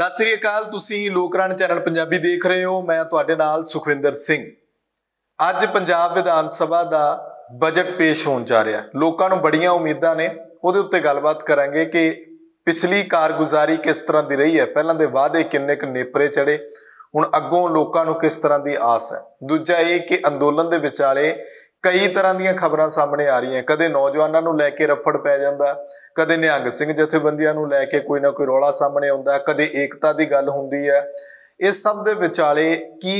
ਸਤਿ ਸ੍ਰੀ ਅਕਾਲ ਤੁਸੀਂ ਲੋਕਰਾਣ ਚੈਨਲ ਪੰਜਾਬੀ ਦੇਖ ਰਹੇ ਹੋ ਮੈਂ ਤੁਹਾਡੇ ਨਾਲ ਸੁਖਵਿੰਦਰ ਸਿੰਘ ਅੱਜ ਪੰਜਾਬ ਵਿਧਾਨ ਸਭਾ ਦਾ ਬਜਟ ਪੇਸ਼ ਹੋਣ ਜਾ ਰਿਹਾ ਲੋਕਾਂ ਨੂੰ ਬੜੀਆਂ ਉਮੀਦਾਂ ਨੇ ਉਹਦੇ ਉੱਤੇ ਗੱਲਬਾਤ ਕਰਾਂਗੇ ਕਿ ਪਿਛਲੀ ਕਾਰਗੁਜ਼ਾਰੀ ਕਿਸ ਤਰ੍ਹਾਂ ਦੀ ਰਹੀ ਹੈ ਪਹਿਲਾਂ ਦੇ ਵਾਅਦੇ ਕਿੰਨੇ ਕੁ ਨੇਪਰੇ ਚੜੇ ਹੁਣ ਅੱਗੋਂ ਲੋਕਾਂ ਨੂੰ ਕਿਸ ਤਰ੍ਹਾਂ ਦੀ ਆਸ ਹੈ ਦੂਜਾ ਇਹ ਕਿ ਅੰਦੋਲਨ ਦੇ ਵਿਚਾਲੇ ਕਈ ਤਰ੍ਹਾਂ ਦੀਆਂ ਖਬਰਾਂ ਸਾਹਮਣੇ ਆ ਰਹੀਆਂ ਕਦੇ ਨੌਜਵਾਨਾਂ ਨੂੰ ਲੈ ਕੇ ਰਫੜ ਪੈ ਜਾਂਦਾ ਕਦੇ ਨਿਹੰਗ ਸਿੰਘ ਜਥੇਬੰਦੀਆਂ ਨੂੰ ਲੈ ਕੇ ਕੋਈ ਨਾ ਕੋਈ ਰੌਲਾ ਸਾਹਮਣੇ ਆਉਂਦਾ ਕਦੇ ਏਕਤਾ ਦੀ ਗੱਲ ਹੁੰਦੀ ਹੈ ਇਸ ਸਭ ਦੇ ਵਿਚਾਲੇ ਕੀ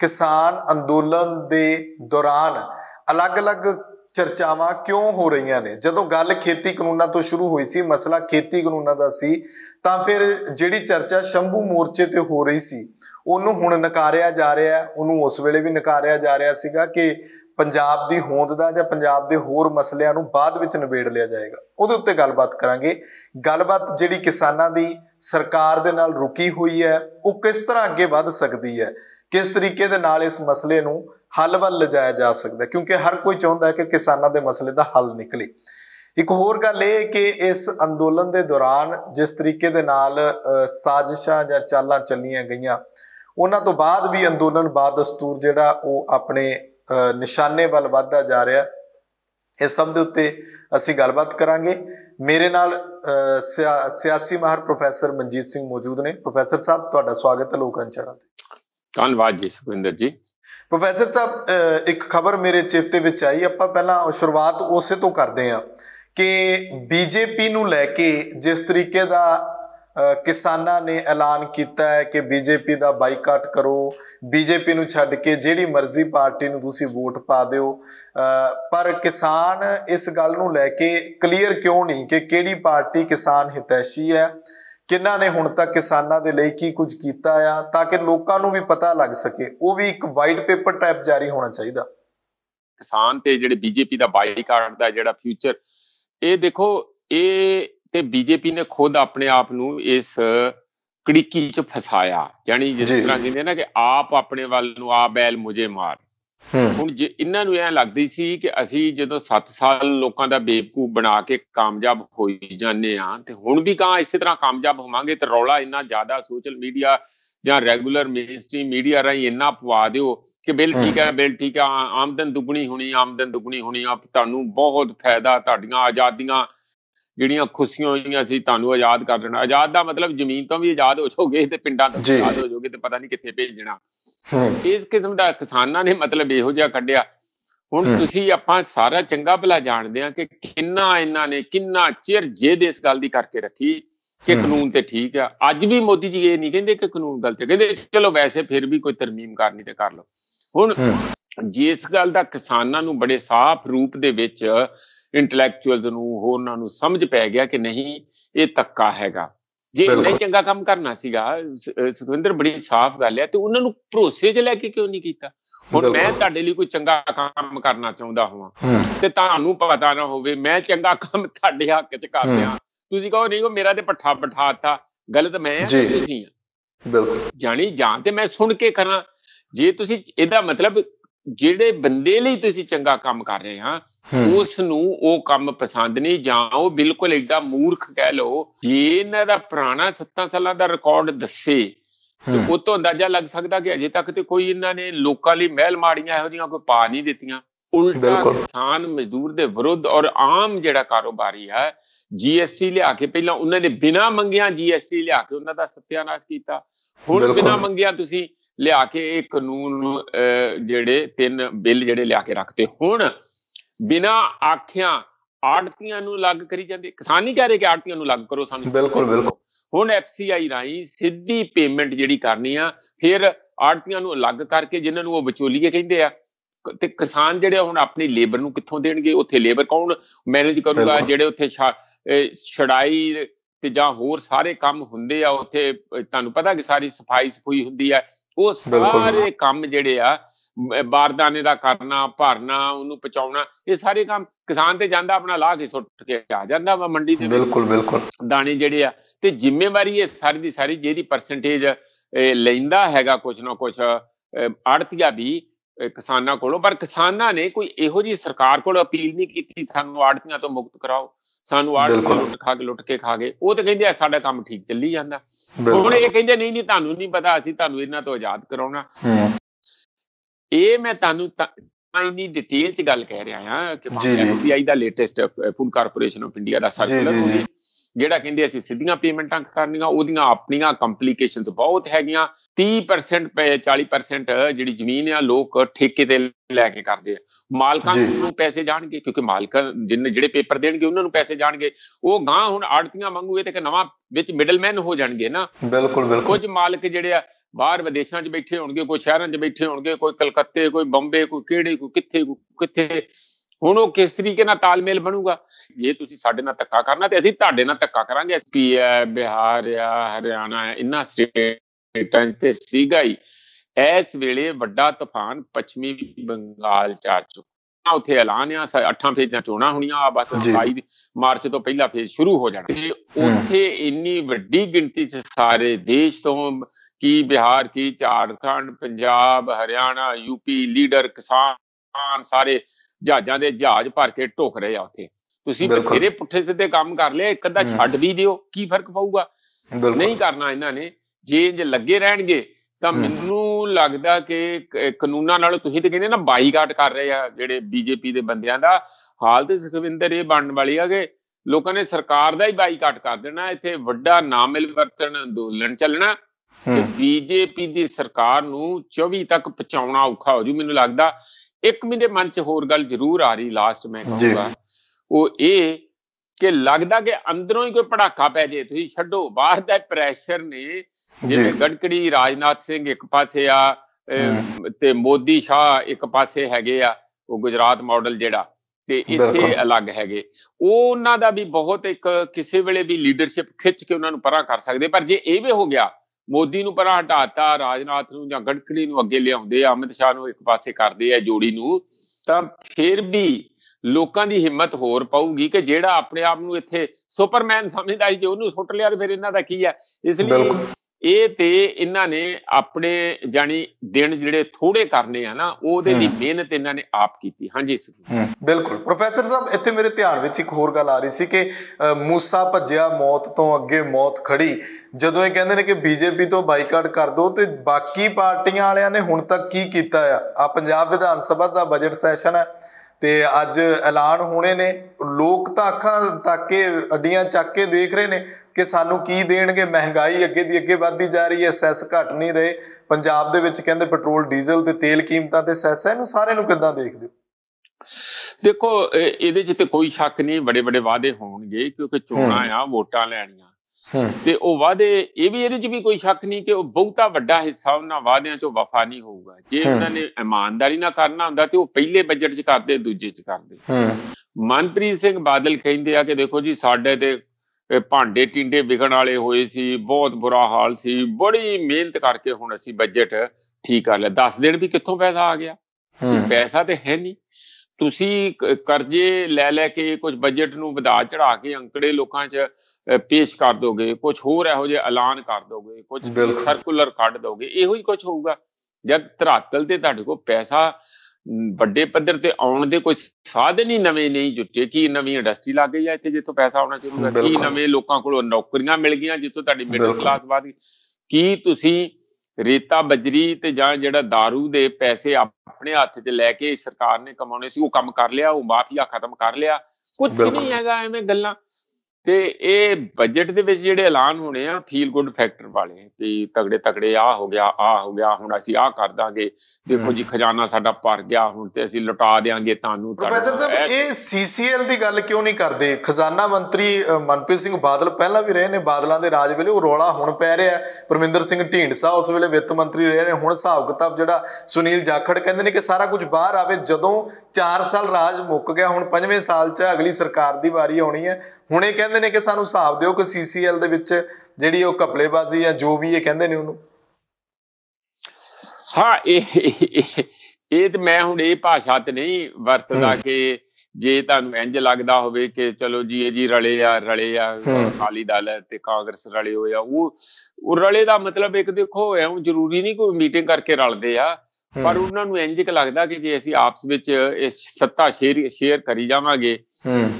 ਕਿਸਾਨ ਅੰਦੋਲਨ ਦੇ ਦੌਰਾਨ ਅਲੱਗ-ਅਲੱਗ ਚਰਚਾਵਾਂ ਕਿਉਂ ਹੋ ਰਹੀਆਂ ਨੇ ਜਦੋਂ ਗੱਲ ਖੇਤੀ ਕਾਨੂੰਨਾਂ ਤੋਂ ਸ਼ੁਰੂ ਹੋਈ ਸੀ ਮਸਲਾ ਖੇਤੀ ਕਾਨੂੰਨਾਂ ਦਾ ਸੀ ਤਾਂ ਫਿਰ ਜਿਹੜੀ ਚਰਚਾ ਸ਼ੰਭੂ ਮੋਰਚੇ ਤੇ ਹੋ ਰਹੀ ਸੀ ਉਹਨੂੰ ਹੁਣ ਨਕਾਰਿਆ ਜਾ ਰਿਹਾ ਉਹਨੂੰ ਉਸ ਵੇਲੇ ਵੀ ਨਕਾਰਿਆ ਜਾ ਰਿਹਾ ਸੀਗਾ ਕਿ ਪੰਜਾਬ ਦੀ ਹੋਂਦ ਦਾ ਜਾਂ ਪੰਜਾਬ ਦੇ ਹੋਰ ਮਸਲਿਆਂ ਨੂੰ ਬਾਅਦ ਵਿੱਚ ਨਿਬੇੜ ਲਿਆ ਜਾਏਗਾ ਉਹਦੇ ਉੱਤੇ ਗੱਲਬਾਤ ਕਰਾਂਗੇ ਗੱਲਬਾਤ ਜਿਹੜੀ ਕਿਸਾਨਾਂ ਦੀ ਸਰਕਾਰ ਦੇ ਨਾਲ ਰੁਕੀ ਹੋਈ ਹੈ ਉਹ ਕਿਸ ਤਰ੍ਹਾਂ ਅੱਗੇ ਵੱਧ ਸਕਦੀ ਹੈ ਕਿਸ ਤਰੀਕੇ ਦੇ ਨਾਲ ਇਸ ਮਸਲੇ ਨੂੰ ਹੱਲ ਵੱਲ ਲਿਜਾਇਆ ਜਾ ਸਕਦਾ ਕਿਉਂਕਿ ਹਰ ਕੋਈ ਚਾਹੁੰਦਾ ਹੈ ਕਿ ਕਿਸਾਨਾਂ ਦੇ ਮਸਲੇ ਦਾ ਹੱਲ ਨਿਕਲੇ ਇੱਕ ਹੋਰ ਗੱਲ ਇਹ ਕਿ ਇਸ ਅੰਦੋਲਨ ਦੇ ਦੌਰਾਨ ਜਿਸ ਤਰੀਕੇ ਦੇ ਨਾਲ ਸਾਜ਼ਿਸ਼ਾਂ ਜਾਂ ਚਾਲਾਂ ਚੱਲੀਆਂ ਗਈਆਂ ਉਹਨਾਂ ਤੋਂ ਬਾਅਦ ਵੀ ਅੰਦੋਲਨ ਬਾਦਸਤੂਰ ਜਿਹੜਾ ਉਹ ਆਪਣੇ ਨਿਸ਼ਾਨੇ ਵੱਲ ਵਧਦਾ ਜਾ ਰਿਹਾ ਇਸ ਸਭ ਦੇ ਉੱਤੇ ਅਸੀਂ ਗੱਲਬਾਤ ਕਰਾਂਗੇ ਮੇਰੇ ਨਾਲ ਸਿਆਸੀ ਮਾਹਰ ਪ੍ਰੋਫੈਸਰ ਮਨਜੀਤ ਸਿੰਘ ਮੌਜੂਦ ਨੇ ਪ੍ਰੋਫੈਸਰ ਸਾਹਿਬ ਤੁਹਾਡਾ ਸਵਾਗਤ ਹੈ ਲੋਕ ਤੇ ਧੰਨਵਾਦ ਜੀ ਸੁਖਿੰਦਰ ਜੀ ਪ੍ਰੋਫੈਸਰ ਸਾਹਿਬ ਇੱਕ ਖਬਰ ਮੇਰੇ ਚੇਤੇ ਵਿੱਚ ਆਈ ਆਪਾਂ ਪਹਿਲਾਂ ਸ਼ੁਰੂਆਤ ਉਸੇ ਤੋਂ ਕਰਦੇ ਹਾਂ ਕਿ ਬੀਜੇਪੀ ਨੂੰ ਲੈ ਕੇ ਜਿਸ ਤਰੀਕੇ ਦਾ ਕਿਸਾਨਾਂ ਨੇ ਐਲਾਨ ਕੀਤਾ ਹੈ ਕਿ ਬੀਜੇਪੀ ਦਾ ਬਾਈਕਾਟ ਕਰੋ ਬੀਜੇਪੀ ਨੂੰ ਛੱਡ ਕੇ ਜਿਹੜੀ ਮਰਜ਼ੀ ਪਾਰਟੀ ਨੂੰ ਤੁਸੀਂ ਵੋਟ ਪਾ ਦਿਓ ਪਰ ਕਿਸਾਨ ਇਸ ਗੱਲ ਨੂੰ ਲੈ ਕੇ ਕਲੀਅਰ ਕਿਉਂ ਨਹੀਂ ਕਿ ਕਿਹੜੀ ਪਾਰਟੀ ਕਿਸਾਨ ਹਿਤੈਸ਼ੀ ਹੈ ਕਿੰਨਾ ਨੇ ਹੁਣ ਤੱਕ ਕਿਸਾਨਾਂ ਦੇ ਲਈ ਕੀ ਕੁਝ ਕੀਤਾ ਆ ਤਾਂ ਕਿ ਲੋਕਾਂ ਨੂੰ ਵੀ ਪਤਾ ਲੱਗ ਸਕੇ ਉਹ ਵੀ ਇੱਕ ਵਾਈਟ ਪੇਪਰ ਟਾਈਪ ਜਾਰੀ ਹੋਣਾ ਚਾਹੀਦਾ ਕਿਸਾਨ ਤੇ ਜਿਹੜੇ ਬੀਜੇਪੀ ਦਾ ਬਾਈਕਾਟ ਦਾ ਜਿਹੜਾ ਫਿਊਚਰ ਇਹ ਦੇਖੋ ਇਹ ਤੇ ਬੀਜੇਪੀ ਨੇ ਖੁਦ ਆਪਣੇ ਆਪ ਨੂੰ ਇਸ ਕੜਿੱਕੀ ਚ ਫਸਾਇਆ ਯਾਨੀ ਜਿਸ ਤਰ੍ਹਾਂ ਕਹਿੰਦੇ ਨਾ ਕਿ ਆਪ ਆਪਣੇ ਵੱਲ ਨੂੰ ਆ ਬੈਲ ਮੁਝੇ ਮਾਰ ਹੁਣ ਜੇ ਇਹਨਾਂ ਨੂੰ ਐ ਲੱਗਦੀ ਸੀ ਕਿ ਅਸੀਂ ਜਦੋਂ 7 ਸਾਲ ਲੋਕਾਂ ਦਾ ਬੇਵਕੂਫ ਬਣਾ ਕੇ ਕਾਮਯਾਬ ਹੋਈ ਜਾਂਦੇ ਆ ਤੇ ਹੁਣ ਵੀ ਕਾਂ ਇਸੇ ਤਰ੍ਹਾਂ ਕਾਮਯਾਬ ਹੋਵਾਂਗੇ ਤੇ ਰੌਲਾ ਇੰਨਾ ਜ਼ਿਆਦਾ ਸੋਸ਼ਲ ਮੀਡੀਆ ਜਾਂ ਰੈਗੂਲਰ ਮੇਨਸਟ੍ਰੀਮ ਮੀਡੀਆ ਰਾਹੀਂ ਇੰਨਾ ਪਵਾ ਦਿਓ ਕਿ ਬਿੱਲ ਠੀਕ ਹੈ ਬਿੱਲ ਠੀਕ ਹੈ ਆਮਦਨ ਦੁੱਗਣੀ ਹੋਣੀ ਆਮਦਨ ਦੁੱਗਣੀ ਹੋਣੀ ਆ ਤੁਹਾਨੂੰ ਬਹੁਤ ਫਾਇਦਾ ਤੁਹਾਡੀਆਂ ਆਜ਼ਾਦੀਆਂ ਜਿਹੜੀਆਂ ਖੁਸ਼ੀਆਂ ਹੋਈਆਂ ਸੀ ਤੁਹਾਨੂੰ ਆਜ਼ਾਦ ਕਰ ਦੇਣਾ ਆਜ਼ਾਦ ਦਾ ਮਤਲਬ ਜ਼ਮੀਨ ਤੋਂ ਵੀ ਆਜ਼ਾਦ ਹੋ ਜਾਓਗੇ ਤੇ ਪਿੰਡਾਂ ਤੋਂ ਆਜ਼ਾਦ ਹੋ ਜਾਓਗੇ ਤੇ ਪਤਾ ਨਹੀਂ ਕਿੱਥੇ ਭੇਜ ਦੇਣਾ ਇਸ ਕਿਸਮ ਦਾ ਕਿਸਾਨਾਂ ਨੇ ਮਤਲਬ ਇਹੋ ਜਿਹਾ ਕੱਢਿਆ ਹੁਣ ਤੁਸੀਂ ਆਪਾਂ ਸਾਰਾ ਚੰਗਾ ਭਲਾ ਜਾਣਦੇ ਆ ਕਿ ਕਿੰਨਾ ਇਹਨਾਂ ਨੇ ਕਿੰਨਾ ਚਿਰ ਜੇਦ ਇਸ ਗੱਲ ਦੀ ਕਰਕੇ ਰੱਖੀ ਕਿ ਕਾਨੂੰਨ ਤੇ ਠੀਕ ਆ ਅੱਜ ਵੀ ਮੋਦੀ ਜੀ ਇਹ ਨਹੀਂ ਕਹਿੰਦੇ ਕਿ ਕਾਨੂੰਨ ਗਲਤ ਹੈ ਕਹਿੰਦੇ ਚਲੋ ਵੈਸੇ ਫਿਰ ਵੀ ਕੋਈ ਤਰਮੀਮ ਕਰਨੀ ਤੇ ਕਰ ਲਓ ਹੁਣ ਜਿਸ ਗੱਲ ਦਾ ਕਿਸਾਨਾਂ ਨੂੰ ਬੜੇ ਸਾਫ਼ ਰੂਪ ਦੇ ਵਿੱਚ ਇੰਟੈਲੈਕਚੁਅਲਸ ਨੂੰ ਹੋਰਨਾਂ ਨੂੰ ਸਮਝ ਪੈ ਗਿਆ ਕਿ ਨਹੀਂ ਇਹ ਤੱਕਾ ਹੈਗਾ ਜੇ ਨਹੀਂ ਚੰਗਾ ਕੰਮ ਕਰਨਾ ਸੀਗਾ ਸੁਖਵਿੰਦਰ ਬੜੀ ਸਾਫ਼ ਗੱਲ ਹੈ ਤੇ ਉਹਨਾਂ ਨੂੰ ਭਰੋਸੇ 'ਚ ਲੈ ਕੇ ਕਿਉਂ ਨਹੀਂ ਕੀਤਾ ਹੁਣ ਮੈਂ ਤੁਹਾਡੇ ਲਈ ਕੋਈ ਚੰਗਾ ਕੰਮ ਕਰਨਾ ਚਾਹੁੰਦਾ ਹਾਂ ਤੇ ਤੁਹਾਨੂੰ ਪਤਾ ਨਾ ਹੋਵੇ ਮੈਂ ਚੰਗਾ ਕੰਮ ਤੁਹਾਡੇ ਹੱਕ 'ਚ ਕਰ ਤੁਸੀਂ ਕਹੋ ਨਹੀਂ ਉਹ ਮੇਰਾ ਤੇ ਪੱਠਾ ਬਿਠਾਤਾ ਗਲਤ ਮੈਂ ਹਾਂ ਤੁਸੀਂ ਹਾਂ ਬਿਲਕੁਲ ਜਾਣੀ ਜਾਂ ਤੇ ਮੈਂ ਸੁਣ ਕੇ ਕਰਾਂ ਜੇ ਤੁਸੀਂ ਇਹਦਾ ਮਤਲਬ ਜਿਹੜੇ ਬੰਦੇ ਲਈ ਤੁਸੀਂ ਚੰਗਾ ਕੰਮ ਕਰ ਰਹੇ ਹਾਂ ਉਸ ਨੂੰ ਉਹ ਕੰਮ ਪਸੰਦ ਨਹੀਂ ਜਾਂ ਉਹ ਬਿਲਕੁਲ ਐਡਾ ਮੂਰਖ ਕਹਿ ਲੋ ਜੇ ਇਹਨਾਂ ਦਾ ਪੁਰਾਣਾ 7 ਸਾਲਾਂ ਦਾ ਰਿਕਾਰਡ ਦੱਸੇ ਉਹ ਤੋਂ ਅੰਦਾਜ਼ਾ ਲੱਗ ਸਕਦਾ ਕਿ ਅਜੇ ਤੱਕ ਤੇ ਕੋਈ ਇਹਨਾਂ ਨੇ ਲੋਕਾਂ ਲਈ ਮਹਿਲ ਮਾੜੀਆਂ ਇਹੋ ਜੀਆਂ ਕੋਈ ਪਾ ਨਹੀਂ ਦਿੱਤੀਆਂ ਉਲਟਾ ਕਿਸਾਨ ਮਜ਼ਦੂਰ ਦੇ ਵਿਰੁੱਧ ਔਰ ਆਮ ਜਿਹੜਾ ਕਾਰੋਬਾਰੀ ਹੈ ਜੀਐਸਟੀ ਲਿਆ ਕੇ ਪਹਿਲਾਂ ਉਹਨਾਂ ਨੇ ਬਿਨਾ ਮੰਗਿਆਂ ਜੀਐਸਟੀ ਲਿਆ ਕੇ ਉਹਨਾਂ ਦਾ ਸੱਤਿਆਨਾਸ਼ ਕੀਤਾ ਹੁਣ ਬਿਨਾ ਮੰਗਿਆਂ ਤੁਸੀਂ ਲਿਆ ਕੇ ਇਹ ਕਾਨੂੰਨ ਜਿਹੜੇ ਤਿੰਨ ਬਿੱਲ ਜਿਹੜੇ ਲਿਆ ਕੇ ਰੱਖਤੇ ਹੁਣ ਬਿਨਾ ਆਖਿਆਂ ਆੜਤੀਆਂ ਨੂੰ ਲੱਗ ਕਰੀ ਜਾਂਦੇ ਕਿਸਾਨ ਨਹੀਂ ਕਹ ਰਹੇ ਕਿ ਆੜਤੀਆਂ ਨੂੰ ਲੱਗ ਕਰੋ ਸਾਨੂੰ ਬਿਲਕੁਲ ਬਿਲਕੁਲ ਹੁਣ ਐਫਸੀਆਈ ਰਾਈ ਸਿੱਧੀ ਪੇਮੈਂਟ ਜਿਹੜੀ ਕਰਨੀ ਆ ਫਿਰ ਆੜਤੀਆਂ ਨੂੰ ਅਲੱਗ ਕਰਕੇ ਜਿਨ੍ਹਾਂ ਨੂੰ ਉਹ ਵਿਚੋਲੀਏ ਕਹਿੰਦੇ ਆ ਤੇ ਕਿਸਾਨ ਜਿਹੜੇ ਹੁਣ ਆਪਣੀ ਲੇਬਰ ਨੂੰ ਕਿੱਥੋਂ ਦੇਣਗੇ ਉੱਥੇ ਲੇਬਰ ਕੌਣ ਮੈਨੇਜ ਕਰੂਗਾ ਜਿਹੜੇ ਉੱਥੇ ਛੜਾਈ ਤੇ ਜਾਂ ਹੋਰ ਸਾਰੇ ਕੰਮ ਹੁੰਦੇ ਆ ਉੱਥੇ ਤੁਹਾਨੂੰ ਪਤਾ ਕਿ ਸਾਰੀ ਸਫਾਈ ਸਫੂਈ ਹੁੰਦੀ ਆ ਉਹ ਸਾਰੇ ਕੰਮ ਜਿਹੜੇ ਆ ਬਾਰਦਾਨੇ ਦਾ ਕਰਨਾ ਭਰਨਾ ਉਹਨੂੰ ਪਚਾਉਣਾ ਇਹ ਸਾਰੇ ਕੰਮ ਕਿਸਾਨ ਤੇ ਜਾਂਦਾ ਆਪਣਾ ਲਾਹ ਕੇ ਸੁੱਟ ਕੇ ਆ ਜਾਂਦਾ ਵਾ ਮੰਡੀ ਤੇ ਬਿਲਕੁਲ ਬਿਲਕੁਲ ਦਾਣੇ ਜਿਹੜੇ ਆ ਤੇ ਜ਼ਿੰਮੇਵਾਰੀ ਇਹ ਸਾਰੀ ਦੀ ਸਾਰੀ ਜਿਹੜੀ ਪਰਸੈਂਟੇਜ ਲੈਂਦਾ ਹੈਗਾ ਕੁਝ ਨਾ ਕੁਝ ਆੜਤੀਆ ਵੀ ਕਿਸਾਨਾਂ ਕੋਲੋਂ ਪਰ ਕਿਸਾਨਾਂ ਨੇ ਕੋਈ ਇਹੋ ਜੀ ਸਰਕਾਰ ਕੋਲ ਅਪੀਲ ਨਹੀਂ ਕੀਤੀ ਸਾਨੂੰ ਆੜਤੀਆਂ ਤੋਂ ਮੁਕਤ ਕਰਾਓ ਸਾਨੂੰ ਆੜਤੀਆਂ ਲੁੱਟ ਖਾ ਕੇ ਲੁੱਟ ਕੇ ਖਾ ਗਏ ਉਹ ਤਾਂ ਕਹਿੰਦੇ ਆ ਸਾਡਾ ਕੰਮ ਠੀਕ ਚੱਲੀ ਜਾਂਦਾ ਹੁਣ ਇਹ ਕਹਿੰਦੇ ਨਹੀਂ ਨਹੀਂ ਤੁਹਾਨੂੰ ਨਹੀਂ ਪਤਾ ਅਸੀਂ ਤੁਹਾਨੂੰ ਇਹਨਾਂ ਤੋਂ ਆਜ਼ਾਦ ਕਰਾਉਣਾ ਇਹ ਮੈਂ ਤੁਹਾਨੂੰ ਮੈਂ ਇਨੀ ਡਿਟੇਲ ਚ ਗੱਲ ਕਹਿ ਰਿਹਾ ਆ ਕਿ ਐਸਬੀਆਈ ਦਾ latest food corporation of India ਦਾ ਸਰਕੂਲਰ ਜਿਹੜਾ ਕਹਿੰਦੇ ਅਸੀਂ ਸਿੱਧੀਆਂ ਪੇਮੈਂਟਾਂ ਕਰਨੀਆਂ ਉਹਦੀਆਂ ਆਪਣੀਆਂ ਕੰਪਲਿਕੇਸ਼ਨਸ ਬਹੁਤ ਹੈਗੀਆਂ 30% 40% ਜਿਹੜੀ ਜ਼ਮੀਨ ਆ ਲੋਕ ਠੇਕੇ ਤੇ ਲੈ ਕੇ ਕਰਦੇ ਆ ਮਾਲਕਾਂ ਨੂੰ ਪੈਸੇ ਜਾਣਗੇ ਕਿਉਂਕਿ ਮਾਲਕ ਜਿੰਨੇ ਜਿਹੜੇ ਪੇਪਰ ਦੇਣਗੇ ਉਹਨਾਂ ਨੂੰ ਪੈਸੇ ਜਾਣਗੇ ਉਹ ਗਾਂ ਹੁਣ ਆੜਤੀਆਂ ਮੰਗੂਗੇ ਤੇ ਕਿ ਨਵਾਂ ਵਿੱਚ ਮਿਡਲਮੈਨ ਹੋ ਜਾਣਗੇ ਨਾ ਬਿਲਕੁਲ ਬਿਲਕੁਲ ਕੁਝ ਮਾਲਕ ਜਿਹੜੇ ਆ ਬਾਹਰ ਵਿਦੇਸ਼ਾਂ 'ਚ ਬੈਠੇ ਹੋਣਗੇ ਕੋਈ ਸ਼ਹਿਰਾਂ 'ਚ ਬੈਠੇ ਹੋਣਗੇ ਕੋਈ ਕਲਕੱਤੇ ਕੋਈ ਬੰਬੇ ਕੋਈ ਕਿਹੜੇ ਕੋਈ ਕਿੱਥੇ ਕਿੱਥੇ ਹੁਣ ਉਹ ਕਿਸ ਤਰੀਕੇ ਨਾਲ ਤਾਲਮੇਲ ਬਣੂਗਾ ਜੇ ਤੁਸੀਂ ਸਾਡੇ ਨਾਲ ਧੱਕਾ ਕਰਨਾ ਤੇ ਅਸੀਂ ਤੁਹਾਡੇ ਨਾਲ ਧੱਕਾ ਕਰਾਂਗੇ ਐਸਪੀ ਐ ਬਿਹਾਰ ਆ ਹਰਿਆਣਾ ਇੰਨਾ ਇਨ੍ਹਾਂ ਸਟੇਟਾਂ ਤੇ ਸੀਗਾ ਹੀ ਇਸ ਵੇਲੇ ਵੱਡਾ ਤੂਫਾਨ ਪੱਛਮੀ ਬੰਗਾਲ ਚ ਆ ਚੁੱਕਾ ਉੱਥੇ ਐਲਾਨ ਆ 8 ਫੇਜ਼ਾਂ ਚੋਣਾ ਹੋਣੀਆਂ ਆ ਬਸ 22 ਮਾਰਚ ਤੋਂ ਪਹਿਲਾ ਫੇਜ਼ ਸ਼ੁਰੂ ਹੋ ਜਾਣਾ ਤੇ ਉੱਥੇ ਇੰਨੀ ਵੱਡੀ ਗਿਣਤੀ ਚ ਸਾਰੇ ਦੇਸ਼ ਤੋਂ ਕੀ ਬਿਹਾਰ ਕੀ ਝਾਰਖੰਡ ਪੰਜਾਬ ਹਰਿਆਣਾ ਯੂਪੀ ਲੀਡਰ ਕਿਸਾਨ ਸਾਰੇ ਜਹਾਜ਼ਾਂ ਦੇ ਜਹਾਜ਼ ਭਰ ਕੇ ਢੋਕ ਰਹੇ ਆ ਉੱਥੇ ਤੁਸੀਂ ਬਥੇਰੇ ਪੁੱਠੇ ਸਿੱਧੇ ਕੰਮ ਕਰ ਲਿਆ ਇੱਕ ਅੱਧਾ ਛੱਡ ਵੀ ਦਿਓ ਕੀ ਫਰਕ ਪਊਗਾ ਨਹੀਂ ਕਰਨਾ ਇਹਨਾਂ ਨੇ ਜੇ ਇੰਜ ਲੱਗੇ ਰਹਿਣਗੇ ਤਾਂ ਮੈਨੂੰ ਲੱਗਦਾ ਕਿ ਕਾਨੂੰਨਾਂ ਨਾਲ ਤੁਸੀਂ ਤੇ ਕਹਿੰਦੇ ਨਾ ਬਾਈਕਾਟ ਕਰ ਰਹੇ ਆ ਜਿਹੜੇ ਬੀਜੇਪੀ ਦੇ ਬੰਦਿਆਂ ਦਾ ਹਾਲ ਤੇ ਸੁਖਵਿੰਦਰ ਇਹ ਬਣਨ ਵਾਲੀ ਆ ਕਿ ਲੋਕਾਂ ਨੇ ਸਰਕਾਰ ਦਾ ਹੀ ਬਾਈਕਾਟ ਕਰ ਦੇਣਾ ਇੱਥੇ ਵੱਡਾ ਨਾਮਿਲ ਵਰਤਨ ਅੰਦੋਲਨ ਚੱਲਣਾ ਤੇ ਬੀਜੇਪੀ ਦੀ ਸਰਕਾਰ ਨੂੰ 24 ਤੱਕ ਪਹੁੰਚਾਉਣਾ ਔਖਾ ਹੋ ਜੂ ਮੈਨੂੰ ਲੱਗਦਾ ਇੱਕ ਮਿੰਟੇ ਮਨ 'ਚ ਹੋਰ ਗੱਲ ਜ਼ਰੂਰ ਆ ਰਹੀ ਲਾਸਟ ਮੈਂ ਕਹੂੰਗਾ ਉਹ ਇਹ ਕਿ ਲੱਗਦਾ ਕਿ ਅੰਦਰੋਂ ਹੀ ਕੋਈ ਪੜਾਕਾ ਪੈ ਜੇ ਤੁਸੀਂ ਛੱਡੋ ਬਾਹਰ ਦਾ ਪ੍ਰੈਸ਼ਰ ਨੇ ਜਿਵੇਂ ਗੜਕੜੀ ਰਾਜਨਾਥ ਸਿੰਘ ਇੱਕ ਪਾਸੇ ਆ ਤੇ ਮੋਦੀ ਸ਼ਾਹ ਇੱਕ ਪਾਸੇ ਹੈਗੇ ਆ ਉਹ ਗੁਜਰਾਤ ਮਾਡਲ ਜਿਹੜਾ ਤੇ ਇੱਥੇ ਅਲੱਗ ਹੈਗੇ ਉਹ ਉਹਨਾਂ ਦਾ ਵੀ ਬਹੁਤ ਇੱਕ ਕਿਸੇ ਵੇਲੇ ਵੀ ਲੀਡਰਸ਼ਿਪ ਖਿੱਚ ਕੇ ਉਹਨਾਂ ਨੂੰ ਪਰਾਂ ਕਰ ਸਕਦੇ ਪਰ ਜੇ ਇਹ ਵੀ ਹੋ ਗਿਆ ਮੋਦੀ ਨੂੰ ਪਰਾਂ ਹਟਾਤਾ ਰਾਜਨਾਥ ਨੂੰ ਜਾਂ ਗੜਕੜੀ ਨੂੰ ਅੱਗੇ ਲਿਆਉਂਦੇ ਆ ਅਮਿਤ ਸ਼ਾਹ ਨੂੰ ਇੱਕ ਪਾਸੇ ਕਰਦੇ ਆ ਜੋੜੀ ਨੂੰ ਤਾਂ ਫਿਰ ਵੀ ਲੋਕਾਂ ਦੀ ਹਿੰਮਤ ਹੋਰ ਪਾਊਗੀ ਕਿ ਜਿਹੜਾ ਆਪਣੇ ਆਪ ਨੂੰ ਇੱਥੇ ਸੁਪਰਮੈਨ ਸਮਝਦਾ ਸੀ ਜੇ ਉਹਨੂੰ ਸੁੱਟ ਲਿਆ ਤੇ ਫਿਰ ਇਹਨਾਂ ਦਾ ਕੀ ਹੈ ਇਸ ਲਈ ਇਹ ਤੇ ਇਹਨਾਂ ਨੇ ਆਪਣੇ ਜਾਨੀ ਦਿਨ ਜਿਹੜੇ ਥੋੜੇ ਕਰਨੇ ਆ ਨਾ ਉਹਦੇ ਲਈ ਮਿਹਨਤ ਇਹਨਾਂ ਨੇ ਆਪ ਕੀਤੀ ਹਾਂਜੀ ਬਿਲਕੁਲ ਪ੍ਰੋਫੈਸਰ ਸਾਹਿਬ ਇੱਥੇ ਮੇਰੇ ਧਿਆਨ ਵਿੱਚ ਇੱਕ ਹੋਰ ਗੱਲ ਆ ਰਹੀ ਸੀ ਕਿ ਮੂਸਾ ਭੱਜਿਆ ਮੌਤ ਤੋਂ ਅੱਗੇ ਮੌਤ ਖੜੀ ਜਦੋਂ ਇਹ ਕਹਿੰਦੇ ਨੇ ਕਿ ਬੀਜੇਪੀ ਤੋਂ ਬਾਈਕਾਟ ਕਰ ਦੋ ਤੇ ਬਾਕੀ ਪਾਰਟੀਆਂ ਵਾਲਿਆਂ ਨੇ ਹੁਣ ਤੱਕ ਕੀ ਕੀਤਾ ਆ ਆ ਪੰਜਾਬ ਵਿਧਾਨ ਸਭਾ ਦਾ ਬਜਟ ਸੈਸ਼ਨ ਹੈ ਤੇ ਅੱਜ ਐਲਾਨ ਹੋਣੇ ਨੇ ਲੋਕ ਤਾਂ ਅੱਖਾਂ ਤੱਕ ਕੇ ਅੱਡੀਆਂ ਚੱਕ ਕੇ ਦੇਖ ਰਹੇ ਨੇ ਕਿ ਸਾਨੂੰ ਕੀ ਦੇਣਗੇ ਮਹਿੰਗਾਈ ਅੱਗੇ ਦੀ ਅੱਗੇ ਵੱਧਦੀ ਜਾ ਰਹੀ ਹੈ ਸੈਸ ਘਟ ਨਹੀਂ ਰਹੇ ਪੰਜਾਬ ਦੇ ਵਿੱਚ ਕਹਿੰਦੇ ਪੈਟਰੋਲ ਡੀਜ਼ਲ ਤੇ ਤੇਲ ਕੀਮਤਾਂ ਤੇ ਸੈਸ ਇਹਨੂੰ ਨੂੰ ਸਾਰੇ ਨੂੰ ਕਿੱਦਾਂ ਦੇਖਦੇ ਹੋ ਦੇਖੋ ਇਹਦੇ ਜਿੱਤੇ ਕੋਈ ਸ਼ੱਕ ਨਹੀਂ ਬੜੇ ਬੜੇ ਵਾਅਦੇ ਹੋਣਗੇ ਕਿਉਂਕਿ ਚੋਣਾਂ ਆ ਵੋਟਾਂ ਲੈਣੀਆਂ ਤੇ ਉਹ ਵਾਅਦੇ ਇਹ ਵੀ ਇਹਦੇ 'ਚ ਵੀ ਕੋਈ ਸ਼ੱਕ ਨਹੀਂ ਕਿ ਉਹ ਬਹੁਤਾ ਵੱਡਾ ਹਿੱਸਾ ਉਹਨਾਂ ਵਾਅਦਿਆਂ 'ਚੋਂ ਵਫਾ ਨਹੀਂ ਹੋਊਗਾ ਜੇ ਉਹਨਾਂ ਨੇ ਇਮਾਨਦਾਰੀ ਨਾਲ ਕਰਨਾ ਹੁੰਦਾ ਤੇ ਉਹ ਪਹਿਲੇ ਬਜਟ 'ਚ ਕਰਦੇ ਦੂਜੇ 'ਚ ਕਰਦੇ ਮਨਪ੍ਰੀਤ ਸਿੰਘ ਬਾਦਲ ਕਹਿੰਦੇ ਆ ਕਿ ਦੇਖੋ ਜੀ ਸਾਡੇ ਤੇ ਭਾਂਡੇ ਟਿੰਡੇ ਵਿਕਣ ਵਾਲੇ ਹੋਏ ਸੀ ਬਹੁਤ ਬੁਰਾ ਹਾਲ ਸੀ ਬੜੀ ਮਿਹਨਤ ਕਰਕੇ ਹੁਣ ਅਸੀਂ ਬਜਟ ਠੀਕ ਕਰ ਲਿਆ 10 ਦਿਨ ਵੀ ਕਿੱਥੋਂ ਪੈਸਾ ਆ ਗਿਆ ਪੈਸਾ ਤੇ ਹੈ ਨਹੀਂ ਤੁਸੀਂ ਕਰਜ਼ੇ ਲੈ ਲੈ ਕੇ ਕੁਝ ਬਜਟ ਨੂੰ ਵਧਾ ਚੜਾ ਕੇ ਅੰਕੜੇ ਲੋਕਾਂ 'ਚ ਪੇਸ਼ ਕਰ ਦੋਗੇ ਕੁਝ ਹੋਰ ਇਹੋ ਜਿਹੇ ਐਲਾਨ ਕਰ ਦੋਗੇ ਕੁਝ ਸਰਕੂਲਰ ਕੱਢ ਦੋਗੇ ਇਹੋ ਹੀ ਕੁਝ ਹੋਊਗਾ ਜਦ ਧਰਾਤਲ ਤੇ ਤੁਹਾਡੇ ਕੋਲ ਪੈਸਾ ਵੱਡੇ ਪੱਧਰ ਤੇ ਆਉਣ ਦੇ ਕੋਈ ਸਾਧਨ ਹੀ ਨਵੇਂ ਨਹੀਂ ਜੁੱਟੇ ਕੀ ਨਵੀਂ ਇੰਡਸਟਰੀ ਲੱਗ ਗਈ ਹੈ ਇੱਥੇ ਜਿੱਥੋਂ ਪੈਸਾ ਆਉਣਾ ਚਾਹੀਦਾ ਕੀ ਨਵੇਂ ਲੋਕਾਂ ਕੋਲ ਨੌਕਰੀਆਂ ਮਿਲ ਗਈਆਂ ਜਿੱਥੋਂ ਤੁਹਾਡੀ ਮਿਡਲ ਕਲਾਸ ਵਧ ਗਈ ਕੀ ਤੁਸੀਂ ਰੇਤਾ ਬਜਰੀ ਤੇ ਜਾਂ ਜਿਹੜਾ दारू ਦੇ ਪੈਸੇ ਆਪਣੇ ਹੱਥ 'ਚ ਲੈ ਕੇ ਸਰਕਾਰ ਨੇ ਕਮਾਉਣੇ ਸੀ ਉਹ ਕੰਮ ਕਰ ਲਿਆ ਉਹ ਮਾਫੀਆ ਖਤਮ ਕਰ ਲਿਆ ਕੁਝ ਨਹੀਂ ਹੈਗਾ ਐਵੇਂ ਗੱਲਾਂ ਤੇ ਇਹ ਬਜਟ ਦੇ ਵਿੱਚ ਜਿਹੜੇ ਐਲਾਨ ਹੋਣੇ ਆ ਫੀਲ ਗੁੱਡ ਫੈਕਟਰ ਵਾਲੇ ਵੀ ਤਗੜੇ ਤਗੜੇ ਆ ਹੋ ਗਿਆ ਆ ਹੋ ਗਿਆ ਹੁਣ ਅਸੀਂ ਆ ਕਰ ਦਾਂਗੇ ਦੇਖੋ ਜੀ ਖਜ਼ਾਨਾ ਸਾਡਾ ਭਰ ਗਿਆ ਹੁਣ ਤੇ ਅਸੀਂ ਲੁਟਾ ਦੇਾਂਗੇ ਤੁਹਾਨੂੰ ਪ੍ਰੋਫੈਸਰ ਸਾਹਿਬ ਇਹ ਸੀਸੀਐਲ ਦੀ ਗੱਲ ਕਿਉਂ ਨਹੀਂ ਕਰਦੇ ਖਜ਼ਾਨਾ ਮੰਤਰੀ ਮਨਪ੍ਰੀਤ ਸਿੰਘ ਬਾਦਲ ਪਹਿਲਾਂ ਵੀ ਰਹੇ ਨੇ ਬਾਦਲਾਂ ਦੇ ਰਾਜ ਵੇਲੇ ਉਹ ਰੋਲਾ ਹੁਣ ਪੈ ਰਿਹਾ ਪਰਮਿੰਦਰ ਸਿੰਘ ਢੀਂਡਸਾ ਉਸ ਵੇਲੇ ਵਿੱਤ ਮੰਤਰੀ ਰਹੇ ਨੇ ਹੁਣ ਹਿਸਾਬ ਕਿਤਾਬ ਜਿਹੜਾ ਸੁਨੀਲ ਜਾਖੜ ਕਹਿੰਦੇ ਨੇ ਕਿ ਸਾਰਾ ਕੁਝ ਬਾਹਰ ਆਵੇ ਜਦੋਂ 4 ਸਾਲ ਰਾਜ ਮੁੱਕ ਗਿਆ ਹੁਣ 5ਵੇਂ ਸਾਲ 'ਚ ਅਗਲੀ ਸਰਕਾਰ ਦੀ ਵਾਰੀ ਆਉਣੀ ਹੈ ਹੁਣ ਇਹ ਕਹਿੰਦੇ ਨੇ ਕਿ ਸਾਨੂੰ ਹਿਸਾਬ ਦਿਓ ਕਿ ਸੀਸੀਐਲ ਦੇ ਵਿੱਚ ਜਿਹੜੀ ਉਹ ਕਪਲੇਬਾਜ਼ੀ ਆ ਜੋ ਵੀ ਇਹ ਕਹਿੰਦੇ ਨੇ ਉਹਨੂੰ ਹਾਂ ਇਹ ਇਹ ਤੇ ਮੈਂ ਹੁਣ ਇਹ ਭਾਸ਼ਾ ਤੇ ਨਹੀਂ ਵਰਤਦਾ ਕਿ ਜੇ ਤੁਹਾਨੂੰ ਇੰਜ ਲੱਗਦਾ ਹੋਵੇ ਕਿ ਚਲੋ ਜੀ ਇਹ ਜੀ ਰਲੇ ਆ ਰਲੇ ਆ ਖਾਲੀ ਦਲ ਤੇ ਕਾਂਗਰਸ ਰਲੇ ਹੋਏ ਆ ਉਹ ਉਹ ਰਲੇ ਦਾ ਮਤਲਬ ਇੱਕ ਦੇਖੋ ਐਉਂ ਜ਼ਰੂਰੀ ਨਹੀਂ ਕੋਈ ਮੀਟਿੰਗ ਕਰਕੇ ਰਲਦੇ ਆ ਪਰ ਉਹਨਾਂ ਨੂੰ ਇੰਜ ਲੱਗਦਾ ਕਿ ਜੇ ਅਸੀਂ ਆਪਸ ਵਿੱਚ ਇਹ ਸੱਤਾ ਸ਼ੇਅਰ ਸ਼ੇਅਰ ਕਰੀ ਜਾਵਾਂਗੇ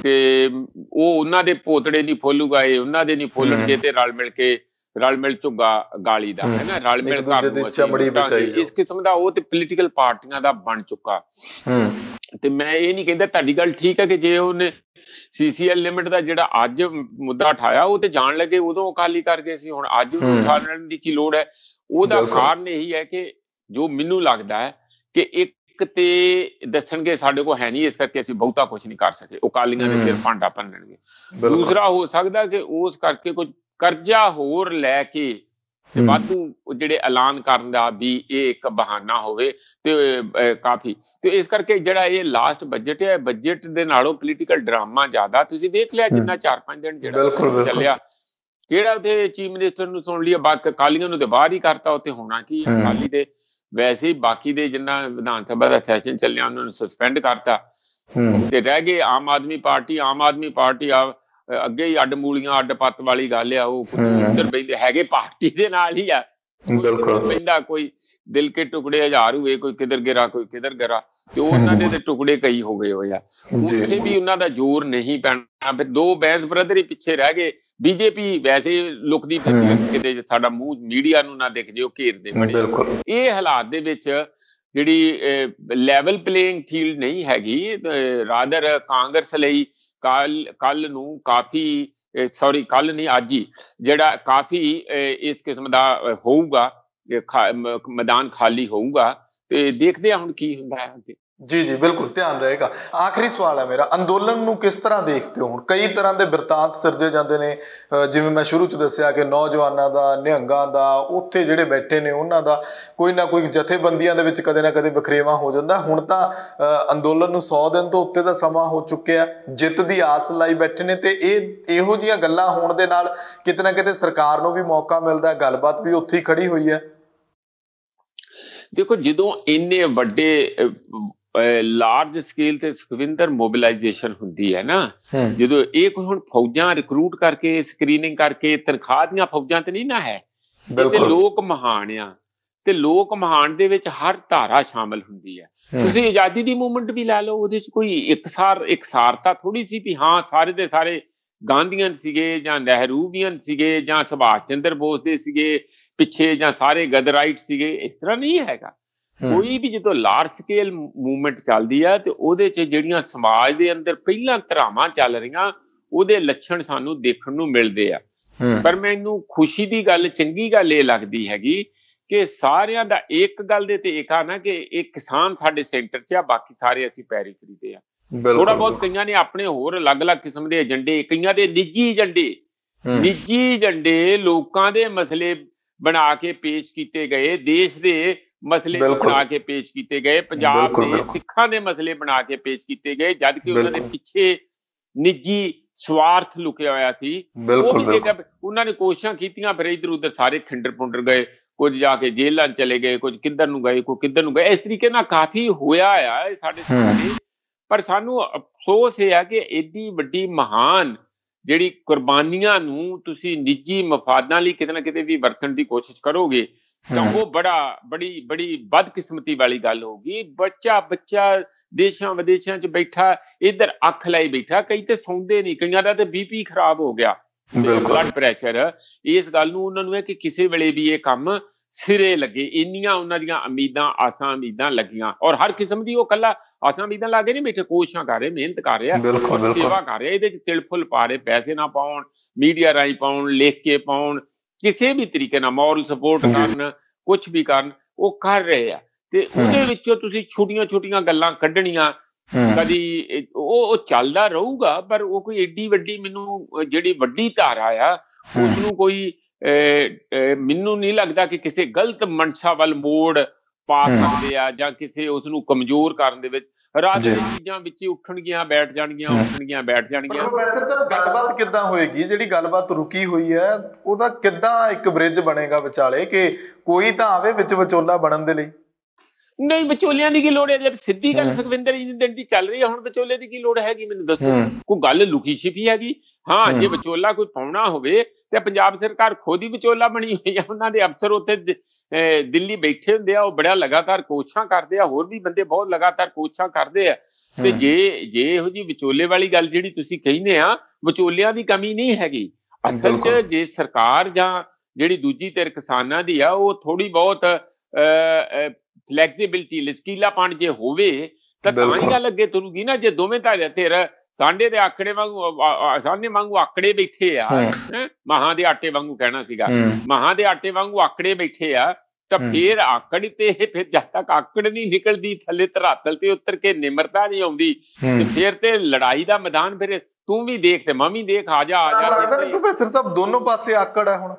ਤੇ ਉਹ ਉਹਨਾਂ ਦੇ ਪੋਤੜੇ ਨਹੀਂ ਫੋਲੂਗਾ ਇਹ ਉਹਨਾਂ ਦੇ ਨਹੀਂ ਫੋਲਣਗੇ ਤੇ ਰਲ ਮਿਲ ਕੇ ਰਲ ਮਿਲ ਝੁੱਗਾ ਗਾਲੀ ਦਾ ਹੈ ਨਾ ਰਲ ਮਿਲ ਦਾ ਚਮੜੀ ਵਿਚਾਈ ਇਸ ਕਿਸਮ ਦਾ ਉਹ ਤੇ ਪੋਲੀਟੀਕਲ ਪਾਰਟੀਆਂ ਦਾ ਬਣ ਚੁੱਕਾ ਹੂੰ ਤੇ ਮੈਂ ਇਹ ਨਹੀਂ ਕਹਿੰਦਾ ਤੁਹਾਡੀ ਗੱਲ ਠੀਕ ਹੈ ਕਿ ਜੇ ਉਹਨੇ ਸੀਸੀਐਲ ਲਿਮਿਟ ਦਾ ਜਿਹੜਾ ਅੱਜ ਮੁੱਦਾ ਠਾਇਆ ਉਹ ਤੇ ਜਾਣ ਲੱਗੇ ਉਦੋਂ ਅਕਾਲੀ ਕਰ ਗਏ ਸੀ ਹੁਣ ਅੱਜ ਉਹ ਠਾਣਨ ਦੀ ਕੀ ਲੋੜ ਹੈ ਉਹਦਾ ਕਾਰਨ ਇਹੀ ਹੈ ਕਿ ਜੋ ਮੈਨੂੰ ਲੱਗਦਾ ਹੈ ਕਿ ਇੱਕ ਇੱਕ ਤੇ ਦੱਸਣਗੇ ਸਾਡੇ ਕੋਲ ਹੈ ਨਹੀਂ ਇਸ ਕਰਕੇ ਅਸੀਂ ਬਹੁਤਾ ਕੁਝ ਨਹੀਂ ਕਰ ਸਕੇ ਉਹ ਕਾਲੀਆਂ ਨੇ ਸਿਰ ਭਾਂਡਾ ਪੰਨ ਲੈਣਗੇ ਦੂਸਰਾ ਹੋ ਸਕਦਾ ਕਿ ਉਸ ਕਰਕੇ ਕੁਝ ਕਰਜ਼ਾ ਹੋਰ ਲੈ ਕੇ ਤੇ ਉਹ ਜਿਹੜੇ ਐਲਾਨ ਕਰਨ ਦਾ ਵੀ ਇਹ ਇੱਕ ਬਹਾਨਾ ਹੋਵੇ ਤੇ ਕਾਫੀ ਤੇ ਇਸ ਕਰਕੇ ਜਿਹੜਾ ਇਹ ਲਾਸਟ ਬਜਟ ਹੈ ਬਜਟ ਦੇ ਨਾਲੋਂ ਪੋਲੀਟੀਕਲ ਡਰਾਮਾ ਜ਼ਿਆਦਾ ਤੁਸੀਂ ਦੇਖ ਲਿਆ ਜਿੰਨਾ 4-5 ਦਿਨ ਜਿਹੜਾ ਚੱਲਿਆ ਕਿਹੜਾ ਉਹਦੇ ਚੀਫ ਮਿਨਿਸਟਰ ਨੂੰ ਸੁਣ ਲਿਆ ਬਾਕੀ ਕਾਲੀਆਂ ਨੂੰ ਤੇ ਬਾਹਰ ਹੀ ਕਰਤਾ ਉੱਥੇ ਹੋਣਾ ਕੀ ਕਾਲੀ ਦੇ ਵੈਸੇ ਹੀ ਬਾਕੀ ਦੇ ਜਿੰਨਾ ਵਿਧਾਨ ਸਭਾ ਦਾ ਸੈਸ਼ਨ ਚੱਲਿਆ ਉਹਨਾਂ ਨੂੰ ਸਸਪੈਂਡ ਕਰਤਾ ਤੇ ਰਹਿ ਗਏ ਆਮ ਆਦਮੀ ਪਾਰਟੀ ਆਮ ਆਦਮੀ ਪਾਰਟੀ ਆ ਅੱਗੇ ਹੀ ਅੱਡ ਮੂਲੀਆਂ ਅੱਡ ਪੱਤ ਵਾਲੀ ਗੱਲ ਆ ਉਹ ਉੱਧਰ ਬੈਂਦੇ ਹੈਗੇ ਪਾਰਟੀ ਦੇ ਨਾਲ ਹੀ ਆ ਬਿਲਕੁਲ ਪਿੰਡਾ ਕੋਈ ਦਿਲ ਕੇ ਟੁਕੜੇ ਹਜ਼ਾਰ ਹੋਏ ਕੋਈ ਕਿਧਰ ਗਿਰਾ ਕੋਈ ਕਿਧਰ ਗਿਰਾ ਤੇ ਉਹਨਾਂ ਦੇ ਤੇ ਟੁਕੜੇ ਕਈ ਹੋ ਗਏ ਹੋਇਆ ਉੱਥੇ ਵੀ ਉਹਨਾਂ ਦਾ ਜ਼ੋਰ ਨਹੀਂ ਪੈਣਾ ਫਿਰ ਦੋ ਬੈਂਸ ਬ੍ਰਦਰ ਹੀ ਪਿੱਛੇ ਰਹਿ ਗਏ ਬੀਜੇਪੀ ਵੈਸੇ ਲੁਕਦੀ ਫਿਰਦੀ ਹੈ ਕਿਤੇ ਸਾਡਾ ਮੂੰਹ ਮੀਡੀਆ ਨੂੰ ਨਾ ਦਿਖ ਜਿਓ ਘੇਰਦੇ ਬੜੇ ਇਹ ਹਾਲਾਤ ਦੇ ਵਿੱਚ ਜਿਹੜੀ ਲੈਵਲ ਪਲੇਇੰਗ ਫੀਲਡ ਨਹੀਂ ਹੈਗੀ ਰਾਦਰ ਕਾਂਗਰਸ ਲਈ ਕੱਲ ਕੱਲ ਨੂੰ ਕਾਫੀ ਸੌਰੀ ਕੱਲ ਨਹੀਂ ਅੱਜ ਹੀ ਜਿਹੜਾ ਕਾਫੀ ਇਸ ਕਿਸਮ ਦਾ ਹੋਊਗਾ ਮੈਦਾਨ ਖਾਲੀ ਹੋਊਗਾ ਤੇ ਦੇਖਦੇ ਆ ਹੁਣ ਕੀ ਹੁੰਦਾ ਹੈ ਅੱਗੇ ਜੀ ਜੀ ਬਿਲਕੁਲ ਧਿਆਨ ਰਹੇਗਾ ਆਖਰੀ ਸਵਾਲ ਹੈ ਮੇਰਾ ਅੰਦੋਲਨ ਨੂੰ ਕਿਸ ਤਰ੍ਹਾਂ ਦੇਖਦੇ ਹੋ ਹੁਣ ਕਈ ਤਰ੍ਹਾਂ ਦੇ ਬਿਰਤਾਂਤ ਸਿਰਜੇ ਜਾਂਦੇ ਨੇ ਜਿਵੇਂ ਮੈਂ ਸ਼ੁਰੂ ਚ ਦੱਸਿਆ ਕਿ ਨੌਜਵਾਨਾਂ ਦਾ ਨਿਹੰਗਾਂ ਦਾ ਉੱਥੇ ਜਿਹੜੇ ਬੈਠੇ ਨੇ ਉਹਨਾਂ ਦਾ ਕੋਈ ਨਾ ਕੋਈ ਜਥੇਬੰਦੀਆਂ ਦੇ ਵਿੱਚ ਕਦੇ ਨਾ ਕਦੇ ਬਖਰੇਵਾ ਹੋ ਜਾਂਦਾ ਹੁਣ ਤਾਂ ਅੰਦੋਲਨ ਨੂੰ 100 ਦਿਨ ਤੋਂ ਉੱਤੇ ਦਾ ਸਮਾਂ ਹੋ ਚੁੱਕਿਆ ਜਿੱਤ ਦੀ ਆਸ ਲਾਈ ਬੈਠੇ ਨੇ ਤੇ ਇਹ ਇਹੋ ਜੀਆਂ ਗੱਲਾਂ ਹੋਣ ਦੇ ਨਾਲ ਕਿਤੇ ਨਾ ਕਿਤੇ ਸਰਕਾਰ ਨੂੰ ਵੀ ਮੌਕਾ ਮਿਲਦਾ ਗੱਲਬਾਤ ਵੀ ਉੱਥੇ ਹੀ ਖੜੀ ਹੋਈ ਹੈ ਦੇਖੋ ਜਦੋਂ ਇੰਨੇ ਵੱਡੇ ਲਾਰਜ ਸਕੇਲ ਤੇ ਸੁਖਵਿੰਦਰ ਮੋਬਿਲਾਈਜੇਸ਼ਨ ਹੁੰਦੀ ਹੈ ਨਾ ਜਦੋਂ ਇਹ ਕੋਈ ਹੁਣ ਫੌਜਾਂ ਰਿਕਰੂਟ ਕਰਕੇ ਸਕਰੀਨਿੰਗ ਕਰਕੇ ਤਨਖਾਹ ਦੀਆਂ ਫੌਜਾਂ ਤੇ ਨਹੀਂ ਨਾ ਹੈ ਤੇ ਲੋਕ ਮਹਾਨ ਆ ਤੇ ਲੋਕ ਮਹਾਨ ਦੇ ਵਿੱਚ ਹਰ ਧਾਰਾ ਸ਼ਾਮਲ ਹੁੰਦੀ ਹੈ ਤੁਸੀਂ ਆਜ਼ਾਦੀ ਦੀ ਮੂਵਮੈਂਟ ਵੀ ਲੈ ਲਓ ਉਹਦੇ ਵਿੱਚ ਕੋਈ ਇਕਸਾਰ ਇਕਸਾਰਤਾ ਥੋੜੀ ਸੀ ਵੀ ਹਾਂ ਸਾਰੇ ਦੇ ਸਾਰੇ ਗਾਂਧੀਆਂ ਸੀਗੇ ਜਾਂ ਨਹਿਰੂਵੀਅਨ ਸੀਗੇ ਜਾਂ ਸੁਭਾਸ਼ ਚੰਦਰ ਬੋਸ ਦੇ ਸੀਗੇ ਪਿੱਛੇ ਜਾਂ ਸਾਰੇ ਗਦਰਾਈਟ ਸੀਗੇ ਇਸ ਤਰ੍ਹਾਂ ਨਹੀਂ ਹੈਗਾ ਕੋਈ ਵੀ ਜਦੋਂ ਲਾਰਜ ਸਕੇਲ ਮੂਵਮੈਂਟ ਚੱਲਦੀ ਆ ਤੇ ਉਹਦੇ 'ਚ ਜਿਹੜੀਆਂ ਸਮਾਜ ਦੇ ਅੰਦਰ ਪਹਿਲਾਂ ਧਰਾਵਾਂ ਚੱਲ ਰਹੀਆਂ ਉਹਦੇ ਲੱਛਣ ਸਾਨੂੰ ਦੇਖਣ ਨੂੰ ਮਿਲਦੇ ਆ ਪਰ ਮੈਨੂੰ ਖੁਸ਼ੀ ਦੀ ਗੱਲ ਚੰਗੀ ਗੱਲ ਇਹ ਲੱਗਦੀ ਹੈਗੀ ਕਿ ਸਾਰਿਆਂ ਦਾ ਇੱਕ ਗੱਲ ਦੇ ਤੇ ਇੱਕ ਆ ਨਾ ਕਿ ਇਹ ਕਿਸਾਨ ਸਾਡੇ ਸੈਂਟਰ 'ਚ ਆ ਬਾਕੀ ਸਾਰੇ ਅਸੀਂ ਪੈਰੀਫਰੀ ਤੇ ਆ ਥੋੜਾ ਬਹੁਤ ਕਈਆਂ ਨੇ ਆਪਣੇ ਹੋਰ ਅਲੱਗ-ਅਲੱਗ ਕਿਸਮ ਦੇ ਏਜੰਡੇ ਕਈਆਂ ਦੇ ਨਿੱਜੀ ਏਜੰਡੇ ਨਿੱਜੀ ਏਜੰਡੇ ਲੋਕਾਂ ਦੇ ਮਸਲੇ ਬਣਾ ਕੇ ਪੇਸ਼ ਕੀਤੇ ਗਏ ਦੇਸ਼ ਦੇ ਮਸਲੇ ਬਣਾ ਕੇ ਪੇਸ਼ ਕੀਤੇ ਗਏ ਪੰਜਾਬ ਦੇ ਸਿੱਖਾਂ ਦੇ ਮਸਲੇ ਬਣਾ ਕੇ ਪੇਸ਼ ਕੀਤੇ ਗਏ ਜਦ ਕਿ ਉਹਨਾਂ ਦੇ ਪਿੱਛੇ ਨਿੱਜੀ ਸਵਾਰਥ ਲੁਕਿਆ ਹੋਇਆ ਸੀ ਉਹ ਵੀ ਜੇਕਰ ਉਹਨਾਂ ਨੇ ਕੋਸ਼ਿਸ਼ਾਂ ਕੀਤੀਆਂ ਫਿਰ ਇਧਰ ਉਧਰ ਸਾਰੇ ਖਿੰਡਰ ਪੁੰਡਰ ਗਏ ਕੁਝ ਜਾ ਕੇ ਜੇਲ੍ਹਾਂ ਚਲੇ ਗਏ ਕੁਝ ਕਿੱਧਰ ਨੂੰ ਗਏ ਕੋਈ ਕਿੱਧਰ ਨੂੰ ਗਏ ਇਸ ਤਰੀਕੇ ਨਾਲ ਕਾਫੀ ਹੋਇਆ ਆ ਸਾਡੇ ਸਾਹਮਣੇ ਪਰ ਸਾਨੂੰ ਅਫਸੋਸ ਇਹ ਆ ਕਿ ਏਡੀ ਵੱਡੀ ਮਹਾਨ ਜਿਹੜੀ ਕੁਰਬਾਨੀਆਂ ਨੂੰ ਤੁਸੀਂ ਨਿੱਜੀ ਮਫਾਦਾਂ ਲਈ ਕਿਤੇ ਨਾ ਕਿਤੇ ਵੀ ਵਰਤਣ ਦੀ ਕੋਸ਼ਿਸ਼ ਕਰੋਗੇ ਤਾਂ ਉਹ ਬੜਾ ਬੜੀ ਬੜੀ ਬਦਕਿਸਮਤੀ ਵਾਲੀ ਗੱਲ ਹੋਗੀ ਬੱਚਾ ਬੱਚਾ ਦੇਸ਼ਾਂ ਵਿਦੇਸ਼ਾਂ 'ਚ ਬੈਠਾ ਇਧਰ ਅੱਖ ਲਾਈ ਬੈਠਾ ਕਈ ਤੇ ਸੌਂਦੇ ਨਹੀਂ ਕਈਆਂ ਦਾ ਤੇ ਬੀਪੀ ਖਰਾਬ ਹੋ ਗਿਆ ਬਿਲਕੁਲ ਬਲੱਡ ਪ੍ਰੈਸ਼ਰ ਇਸ ਗੱਲ ਨੂੰ ਉਹਨਾਂ ਨੂੰ ਹੈ ਕਿ ਕਿਸੇ ਵੇਲੇ ਵੀ ਇਹ ਕੰਮ ਸਿਰੇ ਲੱਗੇ ਇੰਨੀਆਂ ਉਹਨਾਂ ਦੀਆਂ ਉਮੀਦਾਂ ਆਸਾਂ ਉਮੀਦਾਂ ਲੱਗੀਆਂ ਔਰ ਹਰ ਕਿਸਮ ਦੀ ਉਹ ਕੱਲਾ ਆਸਾਂ ਉਮੀਦਾਂ ਲਾ ਕੇ ਨਹੀਂ ਬੈਠੇ ਕੋਸ਼ਿਸ਼ਾਂ ਕਰ ਰਹੇ ਮਿਹਨਤ ਕਰ ਰਿਹਾ ਸੇਵਾ ਕਰ ਰਿਹਾ ਇਹਦੇ ਚ ਤਿਲਫੁਲ ਪਾ ਰਹੇ ਪੈਸੇ ਨਾ ਪਾਉਣ ਮੀਡੀਆ ਰਾਈ ਪਾਉਣ ਲਿਖ ਕੇ ਪਾਉਣ ਕਿਸੇ ਵੀ ਤਰੀਕੇ ਨਾਲ ਮੋਰਲ ਸਪੋਰਟ ਕਰਨ ਕੁਝ ਵੀ ਕਰਨ ਉਹ ਕਰ ਰਹੇ ਆ ਤੇ ਉਹਦੇ ਵਿੱਚੋਂ ਤੁਸੀਂ ਛੋਟੀਆਂ-ਛੋਟੀਆਂ ਗੱਲਾਂ ਕੱਢਣੀਆਂ ਕਦੀ ਉਹ ਉਹ ਚੱਲਦਾ ਰਹੂਗਾ ਪਰ ਉਹ ਕੋਈ ਏਡੀ ਵੱਡੀ ਮੈਨੂੰ ਜਿਹੜੀ ਵੱਡੀ ਧਾਰਾ ਆ ਉਸ ਨੂੰ ਕੋਈ ਮੈਨੂੰ ਨਹੀਂ ਲੱਗਦਾ ਕਿ ਕਿਸੇ ਗਲਤ ਮਨਸ਼ਾ ਵੱਲ ਮੋੜ ਪਾ ਸਕਦੇ ਆ ਜਾਂ ਕਿਸੇ ਉਸ ਨੂੰ ਕਮਜ਼ੋਰ ਕਰਨ ਦੇ ਵਿੱਚ ਰਾਤ ਦੀਆਂ ਚੀਜ਼ਾਂ ਵਿੱਚ ਹੀ ਉੱਠਣਗੀਆਂ ਬੈਠ ਜਾਣਗੀਆਂ ਉੱਠਣਗੀਆਂ ਬੈਠ ਜਾਣਗੀਆਂ ਪ੍ਰੋਫੈਸਰ ਸਾਹਿਬ ਗੱਲਬਾਤ ਕਿੱਦਾਂ ਹੋਏਗੀ ਜਿਹੜੀ ਗੱਲਬਾਤ ਰੁਕੀ ਹੋਈ ਹੈ ਉਹਦਾ ਕਿੱਦਾਂ ਇੱਕ ਬ੍ਰਿਜ ਬਣੇਗਾ ਵਿਚਾਲੇ ਕਿ ਕੋਈ ਤਾਂ ਆਵੇ ਵਿੱਚ ਵਿਚੋਲਾ ਬਣਨ ਦੇ ਲਈ ਨਹੀਂ ਵਿਚੋਲਿਆਂ ਦੀ ਕੀ ਲੋੜ ਹੈ ਜੇ ਸਿੱਧੀ ਗੱਲ ਸੁਖਵਿੰਦਰ ਜੀ ਦੀ ਡੈਂਟੀ ਚੱਲ ਰਹੀ ਹੈ ਹੁਣ ਵਿਚੋਲੇ ਦੀ ਕੀ ਲੋੜ ਹੈਗੀ ਮੈਨੂੰ ਦੱਸੋ ਕੋਈ ਗੱਲ ਲੁਕੀ ਛਿਪੀ ਹੈਗੀ ਹਾਂ ਜੇ ਵਿਚੋਲਾ ਕੋਈ ਪਾਉਣਾ ਹੋਵੇ ਤੇ ਪੰਜਾਬ ਸਰਕਾਰ ਖੋਦੀ ਵਿਚੋਲਾ ਬਣੀ ਹੋਈ ਹੈ ਉਹਨਾਂ ਦੇ ਅਫਸਰ ਉੱਥੇ ਦਿੱਲੀ ਬੈਠੇ ਹੁੰਦੇ ਆ ਉਹ ਬੜਾ ਲਗਾਤਾਰ ਕੋਚਾਂ ਕਰਦੇ ਆ ਹੋਰ ਵੀ ਬੰਦੇ ਬਹੁਤ ਲਗਾਤਾਰ ਕੋਚਾਂ ਕਰਦੇ ਆ ਤੇ ਜੇ ਜੇ ਇਹੋ ਜੀ ਵਿਚੋਲੇ ਵਾਲੀ ਗੱਲ ਜਿਹੜੀ ਤੁਸੀਂ ਕਹਿੰਦੇ ਆ ਵਿਚੋਲਿਆਂ ਦੀ ਕਮੀ ਨਹੀਂ ਹੈਗੀ ਅਸਲ 'ਚ ਜੇ ਸਰਕਾਰ ਜਾਂ ਜਿਹੜੀ ਦੂਜੀ ਧਿਰ ਕਿਸਾਨਾਂ ਦੀ ਆ ਉਹ ਥੋੜੀ ਬਹੁਤ ਫਲੈਕਸੀਬਿਲਟੀ ਲਚਕੀਲਾਪਣ ਜੇ ਹੋਵੇ ਤਾਂ ਤਾਂ ਹੀ ਗੱਲ ਅੱਗੇ ਤੁਰੂਗੀ ਨਾ ਜੇ ਦੋਵੇਂ ਧਿਰ ਸਾਂਡੇ ਦੇ ਆਕੜੇ ਵਾਂਗੂ ਸਾਂਡੇ ਵਾਂਗੂ ਆਕੜੇ ਬੈਠੇ ਆ ਮਹਾ ਦੇ ਆਟੇ ਵਾਂਗੂ ਕਹਿਣਾ ਸੀਗਾ ਮਹਾ ਦੇ ਆਟੇ ਵਾਂਗੂ ਆਕੜੇ ਬੈਠੇ ਆ ਤਾਂ ਫੇਰ ਆਕੜ ਤੇ ਫਿਰ ਜਦ ਤੱਕ ਆਕੜ ਨਹੀਂ ਨਿਕਲਦੀ ਥੱਲੇ ਧਰਾਤਲ ਤੇ ਉੱਤਰ ਕੇ ਨਿਮਰਤਾ ਨਹੀਂ ਆਉਂਦੀ ਤੇ ਫੇਰ ਤੇ ਲੜਾਈ ਦਾ ਮੈਦਾਨ ਫਿਰ ਤੂੰ ਵੀ ਦੇਖ ਤੇ ਮੈਂ ਵੀ ਦੇਖ ਆ ਜਾ ਆ ਜਾ ਪ੍ਰੋਫੈਸਰ ਸਾਹਿਬ ਦੋਨੋਂ ਪਾਸੇ ਆਕੜ ਹੈ ਹੁਣ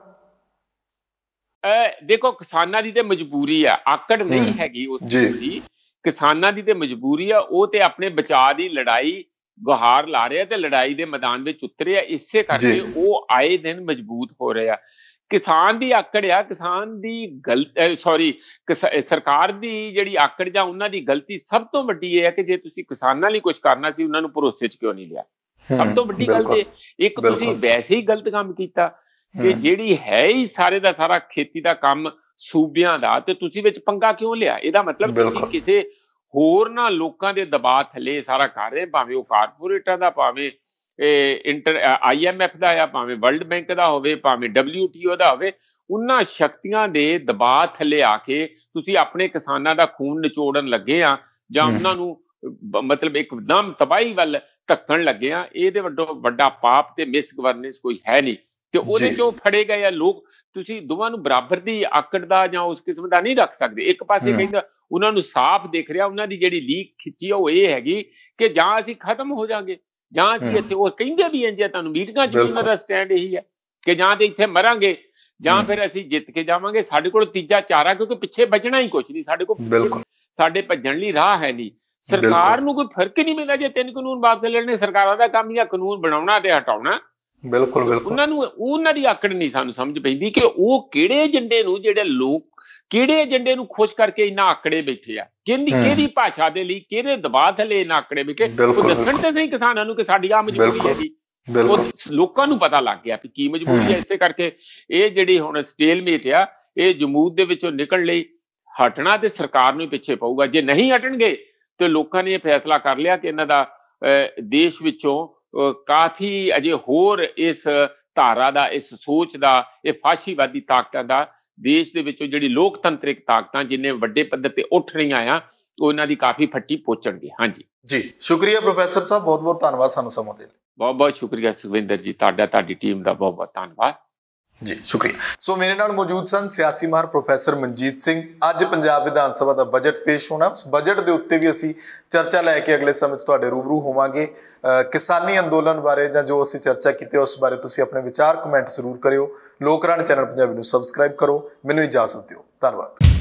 ਐ ਦੇਖੋ ਕਿਸਾਨਾਂ ਦੀ ਤੇ ਮਜਬੂਰੀ ਆ ਆਕੜ ਨਹੀਂ ਹੈਗੀ ਉਸ ਦੀ ਕਿਸਾਨਾਂ ਦੀ ਤੇ ਮਜਬੂਰੀ ਆ ਉਹ ਤੇ ਆਪਣੇ ਬਚਾਅ ਦੀ ਲੜਾਈ ਗੁਹਾਰ ਲਾ ਰਿਹਾ ਤੇ ਲੜਾਈ ਦੇ ਮੈਦਾਨ ਵਿੱਚ ਉਤਰਿਆ ਇਸੇ ਕਰਕੇ ਉਹ ਆਏ ਦਿਨ ਮਜ਼ਬੂਤ ਹੋ ਰਿਹਾ ਕਿਸਾਨ ਦੀ ਆਕੜ ਆ ਕਿਸਾਨ ਦੀ ਗਲਤੀ ਸੌਰੀ ਸਰਕਾਰ ਦੀ ਜਿਹੜੀ ਆਕੜ ਜਾਂ ਉਹਨਾਂ ਦੀ ਗਲਤੀ ਸਭ ਤੋਂ ਵੱਡੀ ਇਹ ਹੈ ਕਿ ਜੇ ਤੁਸੀਂ ਕਿਸਾਨਾਂ ਲਈ ਕੁਝ ਕਰਨਾ ਸੀ ਉਹਨਾਂ ਨੂੰ ਭਰੋਸੇ 'ਚ ਕਿਉਂ ਨਹੀਂ ਲਿਆ ਸਭ ਤੋਂ ਵੱਡੀ ਗੱਲ ਤੇ ਇੱਕ ਤੁਸੀਂ ਵੈਸੇ ਹੀ ਗਲਤ ਕੰਮ ਕੀਤਾ ਕਿ ਜਿਹੜੀ ਹੈ ਹੀ ਸਾਰੇ ਦਾ ਸਾਰਾ ਖੇਤੀ ਦਾ ਕੰਮ ਸੂਬਿਆਂ ਦਾ ਤੇ ਤੁਸੀਂ ਵਿੱਚ ਪੰਗਾ ਕਿਉਂ ਲਿਆ ਇਹਦਾ ਮਤਲਬ ਤੁਸੀਂ ਕਿਸੇ ਹੋਰ ਨਾ ਲੋਕਾਂ ਦੇ ਦਬਾਅ ਥੱਲੇ ਸਾਰਾ ਕਰ ਰਹੇ ਭਾਵੇਂ ਉਹ ਕਾਰਪੋਰੇਟਾਂ ਦਾ ਭਾਵੇਂ ਇੰਟਰ ਆਈਐਮਐਫ ਦਾ ਆ ਭਾਵੇਂ ਵਰਲਡ ਬੈਂਕ ਦਾ ਹੋਵੇ ਭਾਵੇਂ ਡਬਲਯੂਟੀਓ ਦਾ ਹੋਵੇ ਉਹਨਾਂ ਸ਼ਕਤੀਆਂ ਦੇ ਦਬਾਅ ਥੱਲੇ ਆ ਕੇ ਤੁਸੀਂ ਆਪਣੇ ਕਿਸਾਨਾਂ ਦਾ ਖੂਨ ਨਿਚੋੜਨ ਲੱਗੇ ਆ ਜਾਂ ਉਹਨਾਂ ਨੂੰ ਮਤਲਬ ਇੱਕਦਮ ਤਬਾਈ ਵੱਲ ਧੱਕਣ ਲੱਗੇ ਆ ਇਹਦੇ ਵੱਡੋ ਵੱਡਾ ਪਾਪ ਤੇ ਮਿਸ ਗਵਰਨੈਂਸ ਕੋਈ ਹੈ ਨਹੀਂ ਤੇ ਉਹਦੇ ਚੋਂ ਫੜੇ ਗਏ ਆ ਲੋਕ ਤੁਸੀਂ ਦੋਵਾਂ ਨੂੰ ਬਰਾਬਰ ਦੀ ਆਕੜ ਦਾ ਜਾਂ ਉਸ ਕਿਸਮ ਦਾ ਨਹੀਂ ਰੱਖ ਸਕਦੇ ਇੱਕ ਪਾਸੇ ਕਹਿੰਦਾ ਉਹਨਾਂ ਨੂੰ ਸਾਫ਼ ਦੇਖ ਰਿਹਾ ਉਹਨਾਂ ਦੀ ਜਿਹੜੀ ਲੀਕ ਖਿੱਚੀ ਉਹ ਇਹ ਹੈਗੀ ਕਿ ਜਾਂ ਅਸੀਂ ਖਤਮ ਹੋ ਜਾਾਂਗੇ ਜਾਂ ਅਸੀਂ ਇੱਥੇ ਉਹ ਕਹਿੰਦੇ ਵੀ ਇੰਜ ਤੁਹਾਨੂੰ ਮੀਟਿੰਗਾਂ ਚ ਵੀ ਦਾ ਸਟੈਂਡ ਇਹੀ ਹੈ ਕਿ ਜਾਂ ਤੇ ਇੱਥੇ ਮਰਾਂਗੇ ਜਾਂ ਫਿਰ ਅਸੀਂ ਜਿੱਤ ਕੇ ਜਾਵਾਂਗੇ ਸਾਡੇ ਕੋਲ ਤੀਜਾ ਚਾਰਾ ਕਿਉਂਕਿ ਪਿੱਛੇ ਬਚਣਾ ਹੀ ਕੁਝ ਨਹੀਂ ਸਾਡੇ ਕੋਲ ਸਾਡੇ ਭੱਜਣ ਲਈ ਰਾਹ ਹੈ ਨਹੀਂ ਸਰਕਾਰ ਨੂੰ ਕੋਈ ਫਰਕ ਹੀ ਨਹੀਂ ਮਿਲਦਾ ਜੇ ਤਿੰਨ ਕਾਨੂੰਨ ਵਾਪਸ ਲੈਣੇ ਸਰਕਾਰਾਂ ਦਾ ਕੰਮ ਹੀ ਆ ਕਾਨੂੰਨ ਬਣਾਉਣਾ ਤੇ ਹਟਾਉਣਾ ਬਿਲਕੁਲ ਬਿਲਕੁਲ ਉਹਨਾਂ ਨੂੰ ਉਹਨਾਂ ਦੀ ਆਕੜ ਨਹੀਂ ਸਾਨੂੰ ਸਮਝ ਪੈਂਦੀ ਕਿ ਉਹ ਕਿਹੜੇ ਏਜੰਡੇ ਨੂੰ ਜਿਹੜੇ ਲੋਕ ਕਿਹੜੇ ਏਜੰਡੇ ਨੂੰ ਖੁਸ਼ ਕਰਕੇ ਇਨਾ ਆਕੜੇ ਬੈਠੇ ਆ ਕਿੰਨੀ ਕਿਹਦੀ ਭਾਸ਼ਾ ਦੇ ਲਈ ਕਿਹੜੇ ਦਬਾਅ ਥਲੇ ਇਨਾ ਆਕੜੇ ਬਿਕੇ ਉਹ ਦੱਸਣ ਤੇ ਸਹੀ ਕਿਸਾਨਾਂ ਨੂੰ ਕਿ ਸਾਡੀ ਆ ਮਜਬੂਰੀ ਹੈ ਜੀ ਬਿਲਕੁਲ ਲੋਕਾਂ ਨੂੰ ਪਤਾ ਲੱਗ ਗਿਆ ਕਿ ਕੀ ਮਜਬੂਰੀ ਹੈ ਇਸੇ ਕਰਕੇ ਇਹ ਜਿਹੜੀ ਹੁਣ ਸਟੇਲ ਮੇਟ ਆ ਇਹ ਜਮੂਦ ਦੇ ਵਿੱਚੋਂ ਨਿਕਲ ਲਈ ਹਟਣਾ ਤੇ ਸਰਕਾਰ ਨੂੰ ਪਿੱਛੇ ਪਊਗਾ ਜੇ ਨਹੀਂ ਹਟਣਗੇ ਤੇ ਲੋਕਾਂ ਨੇ ਇਹ ਫੈਸਲਾ ਕਰ ਲਿਆ ਕਿ ਇਹਨਾਂ ਦਾ ਦੇਸ਼ ਵਿੱਚੋਂ ਕਾਫੀ ਅਜੇ ਹੋਰ ਇਸ ਧਾਰਾ ਦਾ ਇਸ ਸੋਚ ਦਾ ਇਹ ਫਾਸ਼ੀਵਾਦੀ ਤਾਕਤਾਂ ਦਾ ਦੇਸ਼ ਦੇ ਵਿੱਚੋਂ ਜਿਹੜੀ ਲੋਕਤੰਤਰਿਕ ਤਾਕਤਾਂ ਜਿੰਨੇ ਵੱਡੇ ਪੱਧਰ ਤੇ ਉੱਠ ਰਹੀਆਂ ਆ ਉਹਨਾਂ ਦੀ ਕਾਫੀ ਫੱਟੀ ਪੋਚਣਗੇ ਹਾਂਜੀ ਜੀ ਸ਼ੁਕਰੀਆ ਪ੍ਰੋਫੈਸਰ ਸਾਹਿਬ ਬਹੁਤ ਬਹੁਤ ਧੰਨਵਾਦ ਸਾਨੂੰ ਸਮਾਂ ਦੇਣ ਲਈ ਬਹੁਤ ਬਹੁਤ ਸ਼ੁਕਰੀਆ ਸੁਖਵਿੰਦਰ ਜੀ ਤੁਹਾਡਾ ਤੁਹਾਡੀ ਟੀਮ ਦਾ ਬਹੁਤ ਬਹੁਤ ਧੰਨਵਾਦ ਜੀ ਸ਼ੁਕਰੀਆ ਸੋ ਮੇਰੇ ਨਾਲ ਮੌਜੂਦ ਸਨ ਸਿਆਸੀ ਮਾਹਰ ਪ੍ਰੋਫੈਸਰ ਮਨਜੀਤ ਸਿੰਘ ਅੱਜ ਪੰਜਾਬ ਵਿਧਾਨ ਸਭਾ ਦਾ ਬਜਟ ਪੇਸ਼ ਹੋਣਾ ਬਜਟ ਦੇ ਉੱਤੇ ਵੀ ਅਸੀਂ ਚਰਚਾ ਲੈ ਕੇ ਅਗਲੇ ਸਮੇਂ 'ਚ ਤੁਹਾਡੇ ਰੂਬਰੂ ਹੋਵਾਂਗੇ ਕਿਸਾਨੀ ਅੰਦੋਲਨ ਬਾਰੇ ਜਾਂ ਜੋ ਅਸੀਂ ਚਰਚਾ ਕੀਤੀ ਉਸ ਬਾਰੇ ਤੁਸੀਂ ਆਪਣੇ ਵਿਚਾਰ ਕਮੈਂਟ ਜ਼ਰੂਰ ਕਰਿਓ ਲੋਕਰਾਣ ਚੈਨਲ ਪੰਜਾਬੀ ਨੂੰ ਸਬਸਕ੍ਰਾਈਬ ਕਰੋ ਮੈਨੂੰ ਇਜਾਜ਼ਤ ਦਿਓ ਧੰਨਵਾਦ